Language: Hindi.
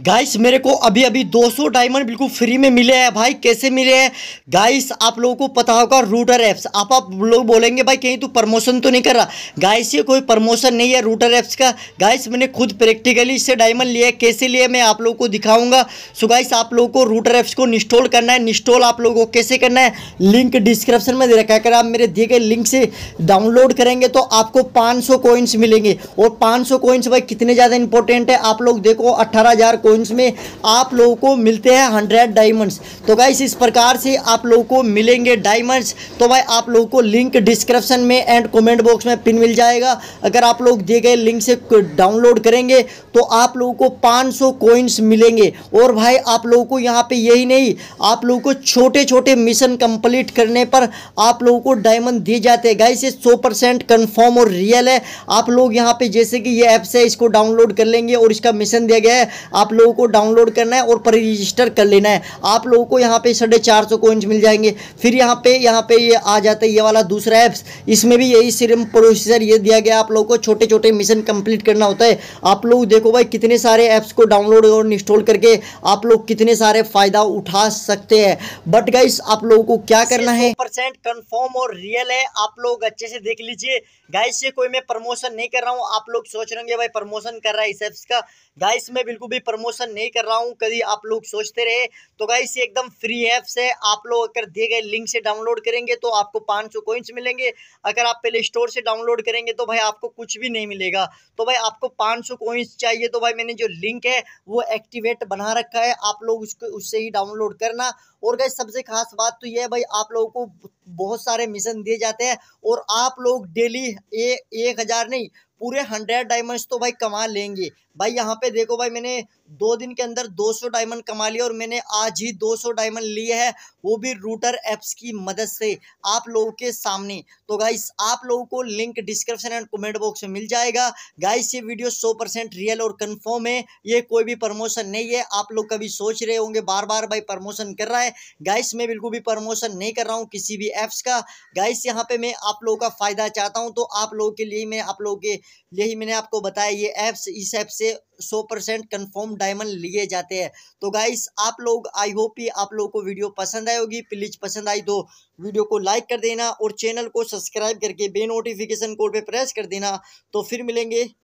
गाइस मेरे को अभी अभी 200 डायमंड बिल्कुल फ्री में मिले हैं भाई कैसे मिले हैं गाइस आप लोगों को पता होगा रूटर ऐप्स आप आप लोग बोलेंगे भाई कहीं तू प्रमोशन तो नहीं कर रहा गाइस ये कोई प्रमोशन नहीं है रूटर ऐप्स का गाइस मैंने खुद प्रैक्टिकली इससे डायमंड लिया है कैसे लिए मैं आप लोगों को दिखाऊंगा सो गाइस आप लोगों को रूटर ऐप्स को इंस्टॉल करना है इंस्टॉल आप लोगों को कैसे करना है लिंक डिस्क्रिप्शन में दे रखा है अगर आप मेरे दिए गए लिंक से डाउनलोड करेंगे तो आपको पाँच सौ मिलेंगे और पाँच सौ भाई कितने ज़्यादा इंपॉर्टेंट है आप लोग देखो अट्ठारह कोइंस में आप लोगों को मिलते हैं हंड्रेड डायमंड्स तो गाइस इस प्रकार से आप लोगों को मिलेंगे डायमंड्स तो भाई आप लोगों को लिंक डिस्क्रिप्शन में एंड कमेंट बॉक्स में पिन मिल जाएगा अगर आप लोग दिए गए लिंक से डाउनलोड करेंगे तो आप लोगों को पाँच सौ मिलेंगे और भाई आप लोगों को यहाँ पे यही नहीं आप लोगों को छोटे छोटे मिशन कंप्लीट करने पर आप लोगों को डायमंड दिए जाते हैं गाइस ये सौ परसेंट कन्फर्म और रियल है आप लोग यहाँ पे जैसे कि ये ऐप से इसको डाउनलोड कर लेंगे और इसका मिशन दिया गया है आप लोगों को डाउनलोड करना है और पर रजिस्टर कर लेना है आप लोगों को यहाँ पे साढ़े चार सौ कोइंस मिल जाएंगे फिर यहाँ पे यहाँ पे ये आ जाता है ये वाला दूसरा ऐप्स इसमें भी यही सिर्फ प्रोसीजर ये दिया गया आप लोगों को छोटे छोटे मिशन कंप्लीट करना होता है आप लोग देखो भाई कितने सारे ऐप्स को डाउनलोड और इंस्टॉल करके आप लोग कितने सारे फ़ायदा उठा सकते हैं बट गाइस आप लोगों को क्या करना है परसेंट कन्फर्म और रियल है आप लोग अच्छे से देख लीजिए गाइस से कोई मैं प्रमोशन नहीं कर रहा हूँ आप लोग सोच रहे होंगे भाई प्रमोशन कर रहा है इस ऐप्स का गाइस मैं बिल्कुल भी प्रमोशन प्रमोशन नहीं कर रहा हूँ कभी आप लोग सोचते रहे तो गाई से एकदम फ्री ऐप्स है आप लोग अगर दिए गए लिंक से डाउनलोड करेंगे तो आपको पाँच सौ कोइंस मिलेंगे अगर आप प्ले स्टोर से डाउनलोड करेंगे तो भाई आपको कुछ भी नहीं मिलेगा तो भाई आपको पाँच सौ कोइंस चाहिए तो भाई मैंने जो लिंक है वो एक्टिवेट बना रखा है आप लोग उसको उससे ही डाउनलोड करना और गई सबसे खास बात तो यह है भाई आप लोगों को बहुत सारे मिशन दिए जाते हैं और आप लोग डेली एक हज़ार नहीं पूरे हंड्रेड डायमंड्स तो भाई कमा लेंगे भाई यहाँ पे देखो भाई मैंने दो दिन के अंदर 200 डायमंड कमा लिए और मैंने आज ही 200 डायमंड लिए हैं वो भी रूटर एप्स की मदद से आप लोगों के सामने तो गाइस आप लोगों को link description and comment box में मिल जाएगा गाइस ये वीडियो 100 परसेंट रियल और कंफर्म है ये कोई भी प्रमोशन नहीं है आप लोग कभी सोच रहे होंगे बार बार भाई प्रमोशन कर रहा है गाइस मैं बिल्कुल भी प्रमोशन नहीं कर रहा हूँ किसी भी एप्स का गाइस यहाँ पे मैं आप लोगों का फ़ायदा चाहता हूँ तो आप लोगों के लिए मैं आप लोगों के यही मैंने आपको बताया ये ऐप्स इस ऐप से सौ परसेंट कन्फर्म डायमंड लिए जाते हैं तो गाइस आप लोग आई होप ये आप लोगों को वीडियो पसंद आई होगी प्लीज़ पसंद आई तो वीडियो को लाइक कर देना और चैनल को सब्सक्राइब करके बे नोटिफिकेशन कोड पे प्रेस कर देना तो फिर मिलेंगे